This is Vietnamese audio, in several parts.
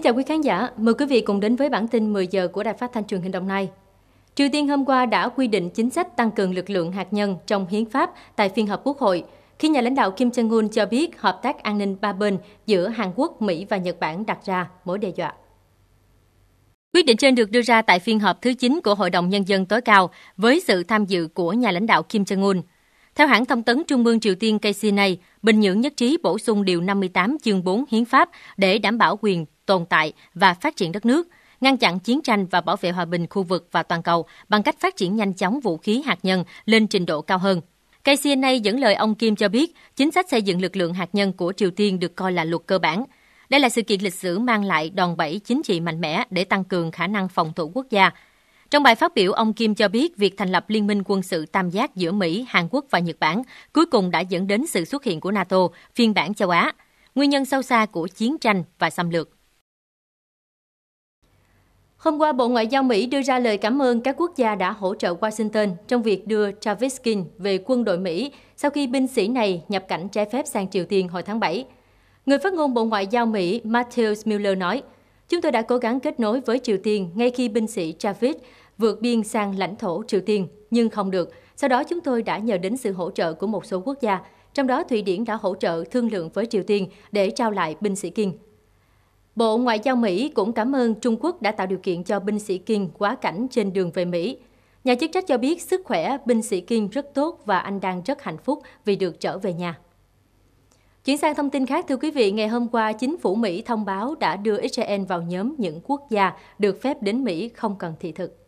Kính chào quý khán giả, mời quý vị cùng đến với bản tin 10 giờ của Đài Phát thanh Truyền hình Đồng Nai. Triều Tiên hôm qua đã quy định chính sách tăng cường lực lượng hạt nhân trong hiến pháp tại phiên họp Quốc hội, khi nhà lãnh đạo Kim Jong-un cho biết hợp tác an ninh ba bên giữa Hàn Quốc, Mỹ và Nhật Bản đặt ra mối đe dọa. Quyết định trên được đưa ra tại phiên họp thứ 9 của Hội đồng Nhân dân tối cao với sự tham dự của nhà lãnh đạo Kim Jong-un. Theo hãng thông tấn Trung ương Triều Tiên KCNA, Bình Nhưỡng nhất trí bổ sung điều 58 chương 4 Hiến pháp để đảm bảo quyền tồn tại và phát triển đất nước, ngăn chặn chiến tranh và bảo vệ hòa bình khu vực và toàn cầu bằng cách phát triển nhanh chóng vũ khí hạt nhân lên trình độ cao hơn. KCNA dẫn lời ông Kim cho biết, chính sách xây dựng lực lượng hạt nhân của Triều Tiên được coi là luật cơ bản. Đây là sự kiện lịch sử mang lại đòn bẩy chính trị mạnh mẽ để tăng cường khả năng phòng thủ quốc gia. Trong bài phát biểu, ông Kim cho biết việc thành lập liên minh quân sự tam giác giữa Mỹ, Hàn Quốc và Nhật Bản cuối cùng đã dẫn đến sự xuất hiện của NATO, phiên bản châu Á, nguyên nhân sâu xa của chiến tranh và xâm lược. Hôm qua, Bộ Ngoại giao Mỹ đưa ra lời cảm ơn các quốc gia đã hỗ trợ Washington trong việc đưa Travis King về quân đội Mỹ sau khi binh sĩ này nhập cảnh trái phép sang Triều Tiên hồi tháng 7. Người phát ngôn Bộ Ngoại giao Mỹ Matthew Miller nói, Chúng tôi đã cố gắng kết nối với Triều Tiên ngay khi binh sĩ Travis vượt biên sang lãnh thổ Triều Tiên, nhưng không được. Sau đó chúng tôi đã nhờ đến sự hỗ trợ của một số quốc gia, trong đó Thụy Điển đã hỗ trợ thương lượng với Triều Tiên để trao lại binh sĩ Kiên Bộ Ngoại giao Mỹ cũng cảm ơn Trung Quốc đã tạo điều kiện cho binh sĩ Kim quá cảnh trên đường về Mỹ. Nhà chức trách cho biết sức khỏe binh sĩ Kim rất tốt và anh đang rất hạnh phúc vì được trở về nhà. Chuyển sang thông tin khác thưa quý vị, ngày hôm qua chính phủ Mỹ thông báo đã đưa Israel vào nhóm những quốc gia được phép đến Mỹ không cần thị thực.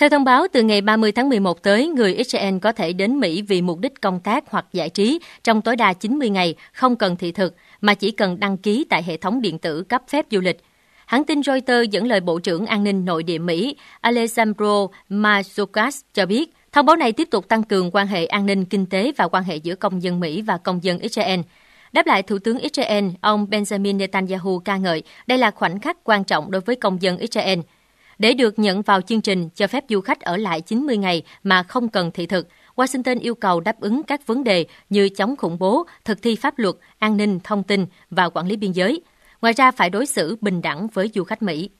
Theo thông báo, từ ngày 30 tháng 11 tới, người Israel có thể đến Mỹ vì mục đích công tác hoặc giải trí trong tối đa 90 ngày, không cần thị thực, mà chỉ cần đăng ký tại hệ thống điện tử cấp phép du lịch. Hãng tin Reuters dẫn lời Bộ trưởng An ninh Nội địa Mỹ Alessandro Mazukas cho biết, thông báo này tiếp tục tăng cường quan hệ an ninh kinh tế và quan hệ giữa công dân Mỹ và công dân Israel. Đáp lại Thủ tướng Israel, ông Benjamin Netanyahu ca ngợi đây là khoảnh khắc quan trọng đối với công dân Israel – để được nhận vào chương trình cho phép du khách ở lại 90 ngày mà không cần thị thực, Washington yêu cầu đáp ứng các vấn đề như chống khủng bố, thực thi pháp luật, an ninh, thông tin và quản lý biên giới. Ngoài ra phải đối xử bình đẳng với du khách Mỹ.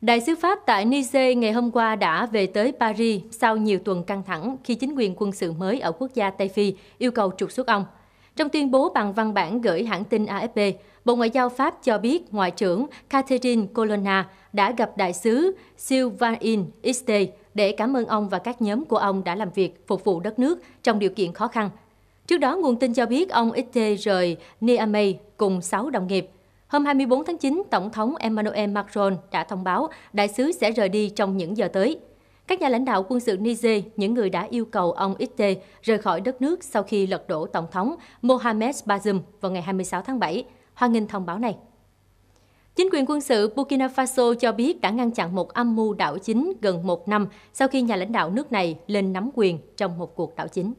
Đại sứ Pháp tại Niger ngày hôm qua đã về tới Paris sau nhiều tuần căng thẳng khi chính quyền quân sự mới ở quốc gia Tây Phi yêu cầu trục xuất ông. Trong tuyên bố bằng văn bản gửi hãng tin AFP, Bộ Ngoại giao Pháp cho biết Ngoại trưởng Catherine Colonna đã gặp đại sứ Sylvain Iste để cảm ơn ông và các nhóm của ông đã làm việc phục vụ đất nước trong điều kiện khó khăn. Trước đó, nguồn tin cho biết ông Iste rời Niamey cùng 6 đồng nghiệp. Hôm 24 tháng 9, Tổng thống Emmanuel Macron đã thông báo đại sứ sẽ rời đi trong những giờ tới. Các nhà lãnh đạo quân sự Niger, những người đã yêu cầu ông Iste rời khỏi đất nước sau khi lật đổ Tổng thống Mohamed Bazoum vào ngày 26 tháng 7, hoan nghênh thông báo này. Chính quyền quân sự Burkina Faso cho biết đã ngăn chặn một âm mưu đảo chính gần một năm sau khi nhà lãnh đạo nước này lên nắm quyền trong một cuộc đảo chính.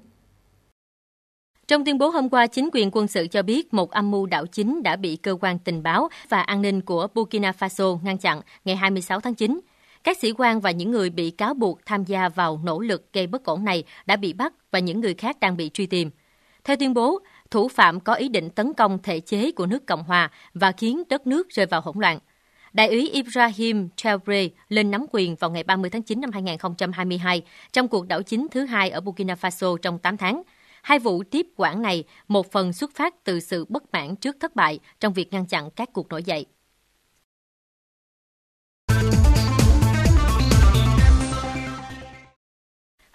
Trong tuyên bố hôm qua, chính quyền quân sự cho biết một âm mưu đảo chính đã bị cơ quan tình báo và an ninh của Burkina Faso ngăn chặn ngày 26 tháng 9. Các sĩ quan và những người bị cáo buộc tham gia vào nỗ lực gây bất ổn này đã bị bắt và những người khác đang bị truy tìm. Theo tuyên bố, thủ phạm có ý định tấn công thể chế của nước Cộng hòa và khiến đất nước rơi vào hỗn loạn. Đại úy Ibrahim Traore lên nắm quyền vào ngày 30 tháng 9 năm 2022 trong cuộc đảo chính thứ hai ở Burkina Faso trong 8 tháng. Hai vụ tiếp quản này một phần xuất phát từ sự bất mãn trước thất bại trong việc ngăn chặn các cuộc nổi dậy.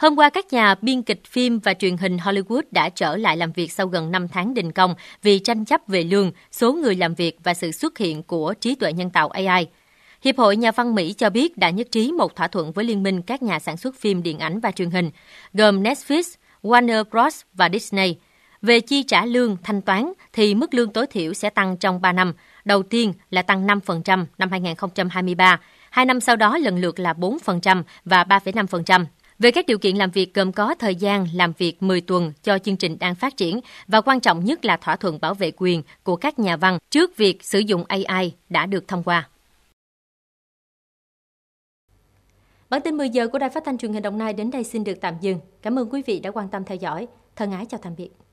Hôm qua, các nhà biên kịch phim và truyền hình Hollywood đã trở lại làm việc sau gần 5 tháng đình công vì tranh chấp về lương, số người làm việc và sự xuất hiện của trí tuệ nhân tạo AI. Hiệp hội nhà văn Mỹ cho biết đã nhất trí một thỏa thuận với liên minh các nhà sản xuất phim điện ảnh và truyền hình, gồm Netflix, Warner Bros. và Disney. Về chi trả lương, thanh toán thì mức lương tối thiểu sẽ tăng trong 3 năm. Đầu tiên là tăng 5% năm 2023, hai năm sau đó lần lượt là 4% và 3,5%. Về các điều kiện làm việc gồm có thời gian làm việc 10 tuần cho chương trình đang phát triển và quan trọng nhất là thỏa thuận bảo vệ quyền của các nhà văn trước việc sử dụng AI đã được thông qua. Bản tin 10 giờ của Đài Phát thanh truyền hình Đồng Nai đến đây xin được tạm dừng. Cảm ơn quý vị đã quan tâm theo dõi. Thân ái chào tạm biệt.